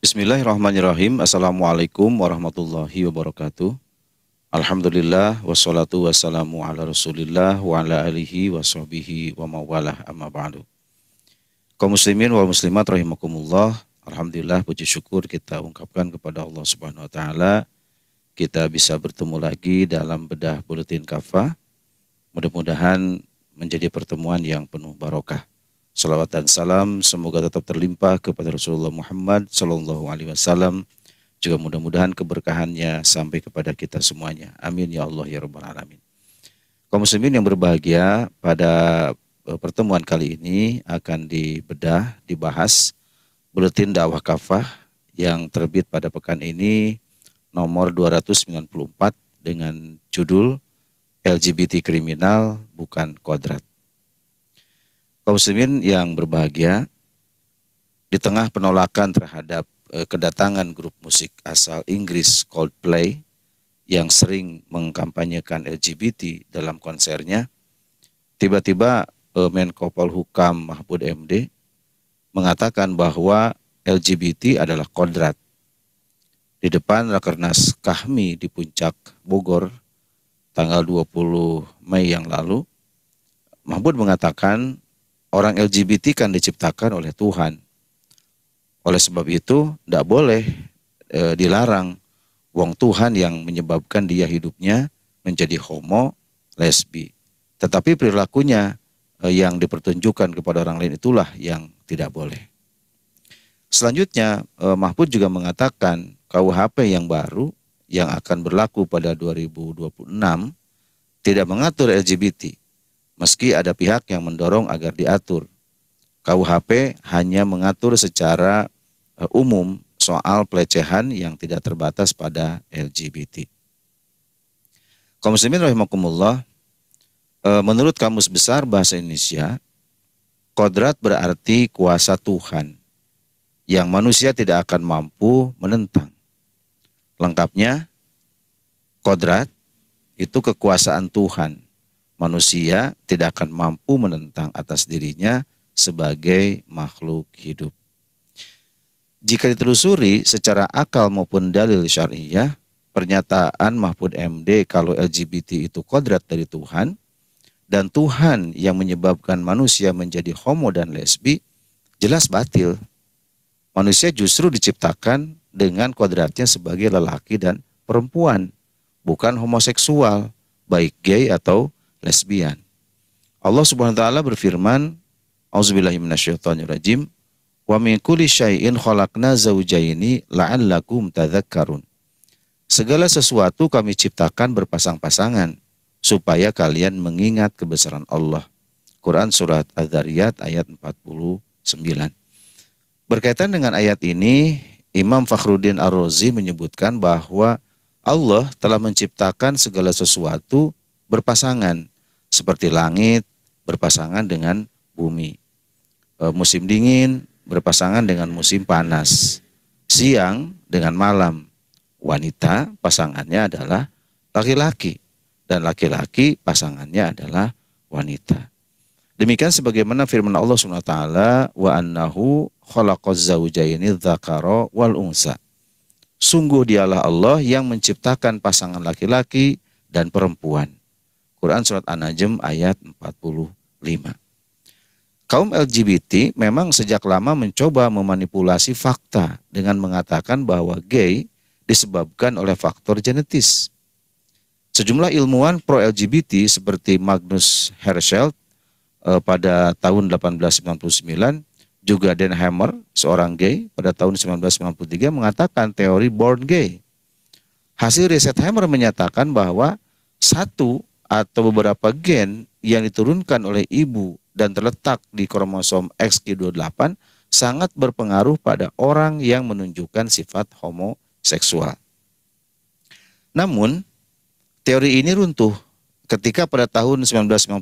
Bismillahirrahmanirrahim. Assalamualaikum warahmatullahi wabarakatuh. Alhamdulillah wassalatu wassalamu ala Rasulillah wa ala alihi wa sahbihi wa mawalah amma ba'du. Kaum muslimin wal muslimat rahimakumullah. Alhamdulillah puji syukur kita ungkapkan kepada Allah Subhanahu wa taala. Kita bisa bertemu lagi dalam bedah buletin kafa. Mudah-mudahan menjadi pertemuan yang penuh barokah. Salawat dan salam semoga tetap terlimpah kepada Rasulullah Muhammad Sallallahu Alaihi Wasallam. Juga mudah-mudahan keberkahannya sampai kepada kita semuanya. Amin ya Allah ya Rabbal Alamin. Kau muslimin yang berbahagia pada eh, pertemuan kali ini akan dibedah, dibahas buletin dakwah kafah yang terbit pada pekan ini nomor 294 dengan judul LGBT kriminal bukan kodrat kaum muslimin yang berbahagia, di tengah penolakan terhadap eh, kedatangan grup musik asal Inggris Coldplay yang sering mengkampanyekan LGBT dalam konsernya, tiba-tiba eh, Menko Polhukam Mahfud MD mengatakan bahwa LGBT adalah kodrat. Di depan Rakernas Kahmi di Puncak Bogor tanggal 20 Mei yang lalu, Mahfud mengatakan Orang LGBT kan diciptakan oleh Tuhan. Oleh sebab itu, tidak boleh e, dilarang wong Tuhan yang menyebabkan dia hidupnya menjadi homo, lesbi. Tetapi perilakunya e, yang dipertunjukkan kepada orang lain itulah yang tidak boleh. Selanjutnya, e, Mahfud juga mengatakan KUHP yang baru yang akan berlaku pada 2026 tidak mengatur LGBT meski ada pihak yang mendorong agar diatur. KUHP hanya mengatur secara eh, umum soal pelecehan yang tidak terbatas pada LGBT. Kaum muslimin rahimakumullah, eh, menurut kamus besar bahasa Indonesia, kodrat berarti kuasa Tuhan yang manusia tidak akan mampu menentang. Lengkapnya, kodrat itu kekuasaan Tuhan manusia tidak akan mampu menentang atas dirinya sebagai makhluk hidup. Jika ditelusuri secara akal maupun dalil syariah, pernyataan Mahfud MD kalau LGBT itu kodrat dari Tuhan, dan Tuhan yang menyebabkan manusia menjadi homo dan lesbi, jelas batil. Manusia justru diciptakan dengan kodratnya sebagai lelaki dan perempuan, bukan homoseksual, baik gay atau lesbian. Allah Subhanahu wa taala berfirman, "Auzubillahi minasyaitonirrajim. Wa min kulli syai'in khalaqna zaujaini la'allakum tadhakkarun." Segala sesuatu kami ciptakan berpasang-pasangan supaya kalian mengingat kebesaran Allah. Quran surat Adz-Dzariyat ayat 49. Berkaitan dengan ayat ini, Imam Fakhruddin Ar-Razi menyebutkan bahwa Allah telah menciptakan segala sesuatu berpasangan seperti langit berpasangan dengan bumi. E, musim dingin berpasangan dengan musim panas. Siang dengan malam. Wanita pasangannya adalah laki-laki dan laki-laki pasangannya adalah wanita. Demikian sebagaimana firman Allah Subhanahu wa taala wa annahu khalaqaz zaujaini dzakara wal unsa. Sungguh dialah Allah yang menciptakan pasangan laki-laki dan perempuan. Quran Surat An-Najm ayat 45. Kaum LGBT memang sejak lama mencoba memanipulasi fakta dengan mengatakan bahwa gay disebabkan oleh faktor genetis. Sejumlah ilmuwan pro-LGBT seperti Magnus Herschel eh, pada tahun 1899 juga Dan Hammer, seorang gay, pada tahun 1993 mengatakan teori born gay. Hasil riset Hammer menyatakan bahwa satu atau beberapa gen yang diturunkan oleh ibu dan terletak di kromosom XQ28 sangat berpengaruh pada orang yang menunjukkan sifat homoseksual. Namun, teori ini runtuh ketika pada tahun 1999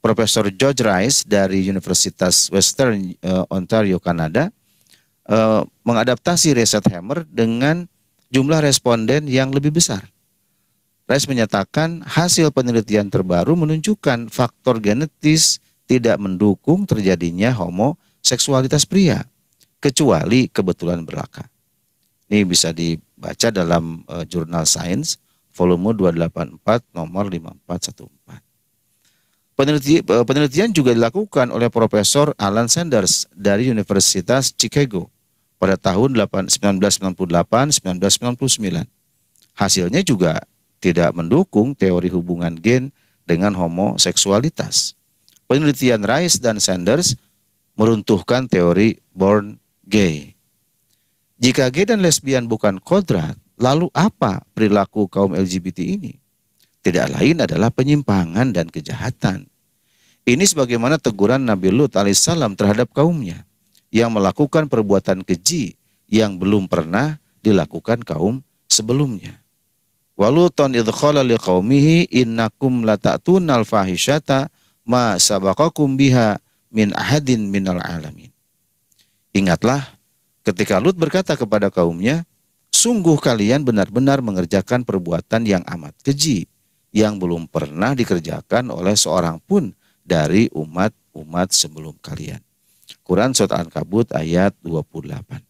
Profesor George Rice dari Universitas Western eh, Ontario, Kanada eh, mengadaptasi riset Hammer dengan jumlah responden yang lebih besar Rice menyatakan hasil penelitian terbaru menunjukkan faktor genetis tidak mendukung terjadinya homoseksualitas pria kecuali kebetulan berlaka. Ini bisa dibaca dalam uh, jurnal Science volume 284 nomor 5414. Peneliti, uh, penelitian juga dilakukan oleh Profesor Alan Sanders dari Universitas Chicago pada tahun 1998-1999. Hasilnya juga tidak mendukung teori hubungan gen dengan homoseksualitas. Penelitian Rice dan Sanders meruntuhkan teori born gay. Jika gay dan lesbian bukan kodrat, lalu apa perilaku kaum LGBT ini? Tidak lain adalah penyimpangan dan kejahatan. Ini sebagaimana teguran Nabi Lut alaihissalam terhadap kaumnya yang melakukan perbuatan keji yang belum pernah dilakukan kaum sebelumnya. Waluton idkhala liqaumihi innakum latatunal fahisyata ma sabakum biha min ahadin minal alamin. Ingatlah ketika Lut berkata kepada kaumnya, sungguh kalian benar-benar mengerjakan perbuatan yang amat keji yang belum pernah dikerjakan oleh seorang pun dari umat-umat sebelum kalian. Quran Surat al kabut ayat 28.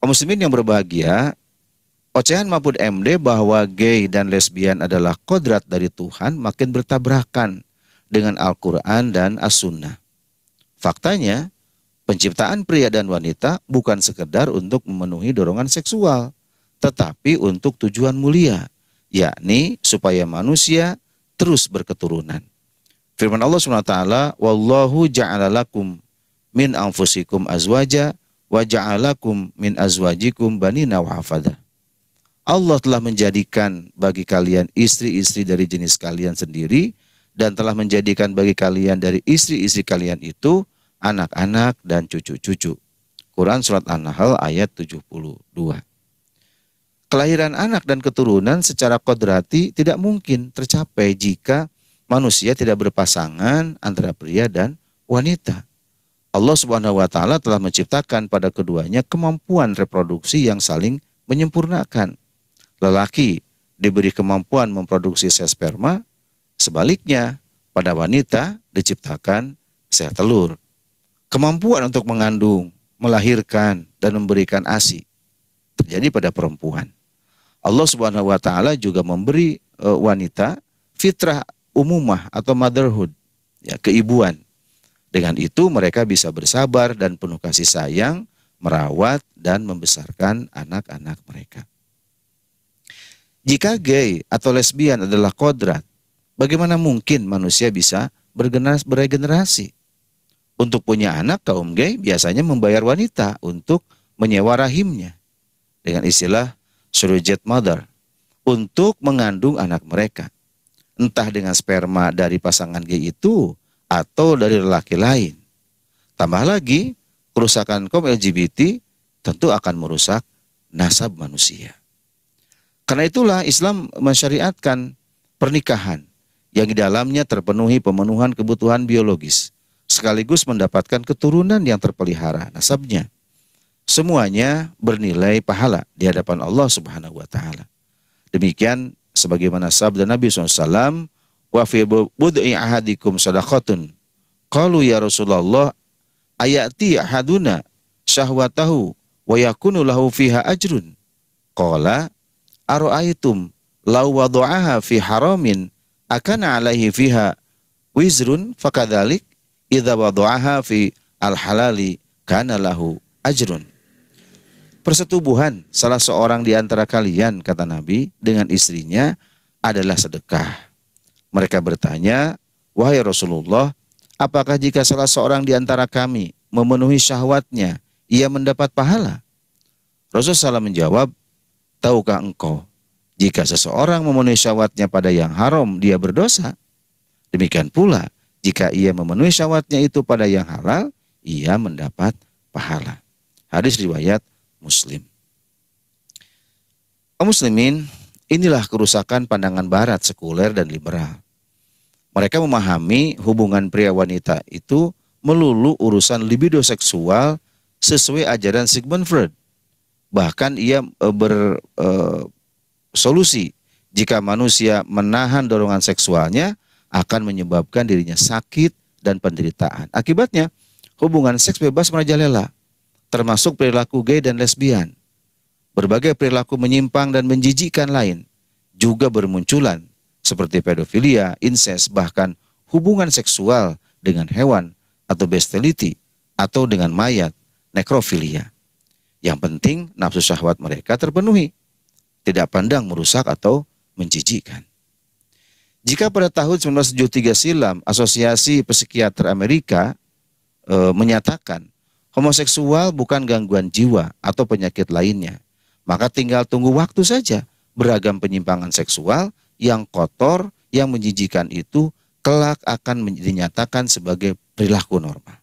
Kaum muslimin yang berbahagia, Ocehan maupun MD bahwa gay dan lesbian adalah kodrat dari Tuhan makin bertabrakan dengan Al-Quran dan As-Sunnah. Faktanya, penciptaan pria dan wanita bukan sekedar untuk memenuhi dorongan seksual, tetapi untuk tujuan mulia, yakni supaya manusia terus berketurunan. Firman Allah SWT, Wallahu ja'alalakum min anfusikum azwaja wa ja'alakum min azwajikum banina wa hafadah. Allah telah menjadikan bagi kalian istri-istri dari jenis kalian sendiri dan telah menjadikan bagi kalian dari istri-istri kalian itu anak-anak dan cucu-cucu. Quran Surat An-Nahl ayat 72. Kelahiran anak dan keturunan secara kodrati tidak mungkin tercapai jika manusia tidak berpasangan antara pria dan wanita. Allah Subhanahu wa taala telah menciptakan pada keduanya kemampuan reproduksi yang saling menyempurnakan lelaki diberi kemampuan memproduksi sel sperma, sebaliknya pada wanita diciptakan sel telur. Kemampuan untuk mengandung, melahirkan, dan memberikan ASI terjadi pada perempuan. Allah Subhanahu wa taala juga memberi e, wanita fitrah umumah atau motherhood, ya keibuan. Dengan itu mereka bisa bersabar dan penuh kasih sayang, merawat dan membesarkan anak-anak mereka. Jika gay atau lesbian adalah kodrat, bagaimana mungkin manusia bisa bergenerasi, beregenerasi? Untuk punya anak, kaum gay biasanya membayar wanita untuk menyewa rahimnya dengan istilah surrogate mother untuk mengandung anak mereka. Entah dengan sperma dari pasangan gay itu atau dari lelaki lain. Tambah lagi, kerusakan kaum LGBT tentu akan merusak nasab manusia. Karena itulah Islam mensyariatkan pernikahan yang di dalamnya terpenuhi pemenuhan kebutuhan biologis sekaligus mendapatkan keturunan yang terpelihara nasabnya. Semuanya bernilai pahala di hadapan Allah Subhanahu wa taala. Demikian sebagaimana sabda Nabi SAW, wa fi bud'i ahadikum sadaqatun. Qalu ya Rasulullah, ayati ahaduna syahwatahu wa yakunu lahu fiha ajrun. Qala Aro'aitum law wadu'aha fi haramin akana alaihi fiha wizrun fakadhalik idha wadu'aha fi alhalali kana lahu ajrun. Persetubuhan salah seorang di antara kalian, kata Nabi, dengan istrinya adalah sedekah. Mereka bertanya, Wahai Rasulullah, apakah jika salah seorang di antara kami memenuhi syahwatnya, ia mendapat pahala? Rasulullah SAW menjawab, Tahukah engkau, jika seseorang memenuhi syawatnya pada yang haram, dia berdosa. Demikian pula, jika ia memenuhi syawatnya itu pada yang halal, ia mendapat pahala. Hadis riwayat Muslim. Kaum muslimin, inilah kerusakan pandangan barat sekuler dan liberal. Mereka memahami hubungan pria wanita itu melulu urusan libido seksual sesuai ajaran Sigmund Freud bahkan ia e, bersolusi e, jika manusia menahan dorongan seksualnya akan menyebabkan dirinya sakit dan penderitaan. Akibatnya hubungan seks bebas merajalela termasuk perilaku gay dan lesbian. Berbagai perilaku menyimpang dan menjijikan lain juga bermunculan seperti pedofilia, incest, bahkan hubungan seksual dengan hewan atau bestiality atau dengan mayat, nekrofilia. Yang penting nafsu syahwat mereka terpenuhi. Tidak pandang merusak atau menjijikan. Jika pada tahun 1973 silam Asosiasi Psikiater Amerika e, menyatakan homoseksual bukan gangguan jiwa atau penyakit lainnya, maka tinggal tunggu waktu saja beragam penyimpangan seksual yang kotor, yang menjijikan itu kelak akan dinyatakan sebagai perilaku normal.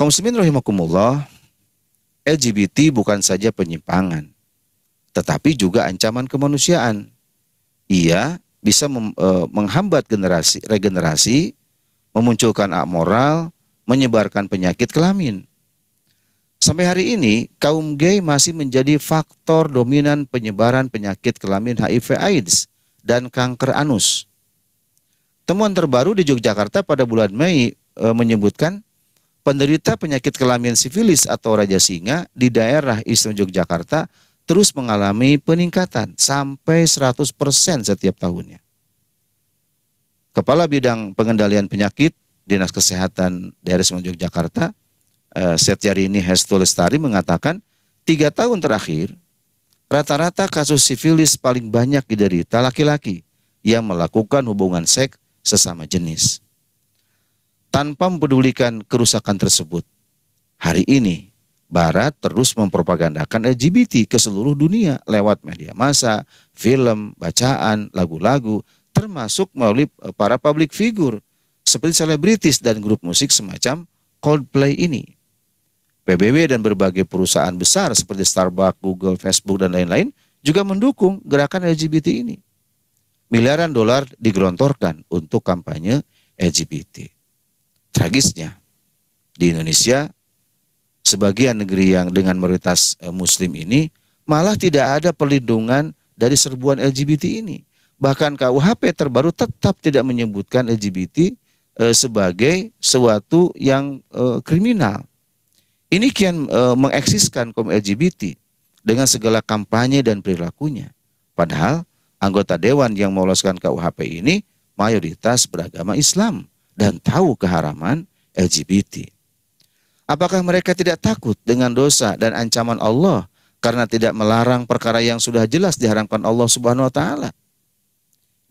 Kaum muslimin rahimakumullah, LGBT bukan saja penyimpangan, tetapi juga ancaman kemanusiaan. Ia bisa mem, e, menghambat generasi regenerasi, memunculkan amoral, menyebarkan penyakit kelamin. Sampai hari ini, kaum gay masih menjadi faktor dominan penyebaran penyakit kelamin HIV AIDS dan kanker anus. Temuan terbaru di Yogyakarta pada bulan Mei e, menyebutkan penderita penyakit kelamin sifilis atau raja singa di daerah Istimewa Yogyakarta terus mengalami peningkatan sampai 100% setiap tahunnya. Kepala Bidang Pengendalian Penyakit Dinas Kesehatan daerah Istimewa Yogyakarta, eh, Setiarini Hestu Lestari mengatakan, tiga tahun terakhir, rata-rata kasus sifilis paling banyak diderita laki-laki yang melakukan hubungan seks sesama jenis tanpa mempedulikan kerusakan tersebut. Hari ini, Barat terus mempropagandakan LGBT ke seluruh dunia lewat media massa, film, bacaan, lagu-lagu, termasuk melalui e, para publik figur seperti selebritis dan grup musik semacam Coldplay ini. PBB dan berbagai perusahaan besar seperti Starbucks, Google, Facebook, dan lain-lain juga mendukung gerakan LGBT ini. Miliaran dolar digelontorkan untuk kampanye LGBT. Tragisnya di Indonesia sebagian negeri yang dengan mayoritas eh, muslim ini malah tidak ada perlindungan dari serbuan LGBT ini. Bahkan KUHP terbaru tetap tidak menyebutkan LGBT eh, sebagai suatu yang eh, kriminal. Ini kian mengeksiskan kaum LGBT dengan segala kampanye dan perilakunya. Padahal anggota dewan yang meloloskan KUHP ini mayoritas beragama Islam dan tahu keharaman LGBT. Apakah mereka tidak takut dengan dosa dan ancaman Allah karena tidak melarang perkara yang sudah jelas diharamkan Allah Subhanahu wa taala?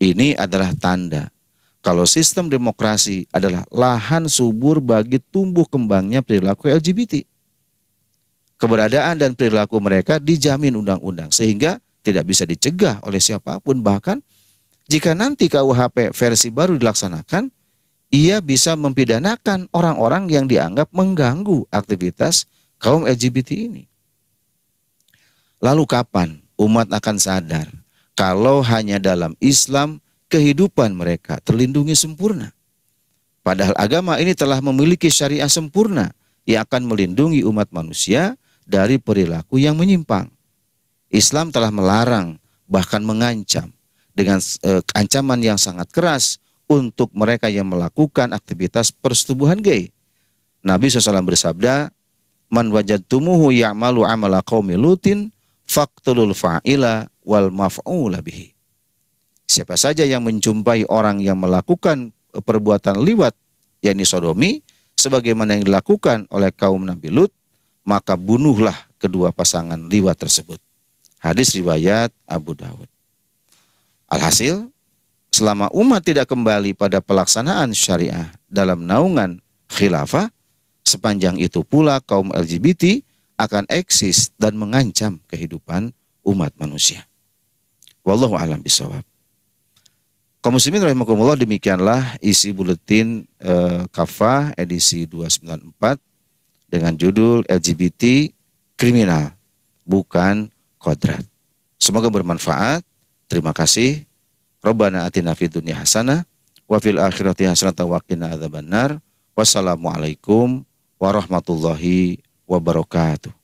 Ini adalah tanda kalau sistem demokrasi adalah lahan subur bagi tumbuh kembangnya perilaku LGBT. Keberadaan dan perilaku mereka dijamin undang-undang sehingga tidak bisa dicegah oleh siapapun bahkan jika nanti KUHP versi baru dilaksanakan ia bisa mempidanakan orang-orang yang dianggap mengganggu aktivitas kaum LGBT ini. Lalu kapan umat akan sadar kalau hanya dalam Islam kehidupan mereka terlindungi sempurna? Padahal agama ini telah memiliki syariah sempurna yang akan melindungi umat manusia dari perilaku yang menyimpang. Islam telah melarang bahkan mengancam dengan eh, ancaman yang sangat keras untuk mereka yang melakukan aktivitas persetubuhan gay. Nabi SAW bersabda, Man wajadtumuhu ya'malu amala qawmi lutin faktulul fa'ila wal maf'ula bihi. Siapa saja yang menjumpai orang yang melakukan e, perbuatan liwat, yakni sodomi, sebagaimana yang dilakukan oleh kaum Nabi Lut, maka bunuhlah kedua pasangan liwat tersebut. Hadis riwayat Abu Dawud. Alhasil, selama umat tidak kembali pada pelaksanaan syariah dalam naungan khilafah, sepanjang itu pula kaum LGBT akan eksis dan mengancam kehidupan umat manusia. Wallahu alam bisawab. Kaum muslimin rahimakumullah demikianlah isi buletin eh, kafah edisi 294 dengan judul LGBT kriminal bukan kodrat. Semoga bermanfaat. Terima kasih. Rabbana atina fid dunya hasanah wa fil akhirati hasanatan wa qina adzabannar. Wassalamualaikum warahmatullahi wabarakatuh.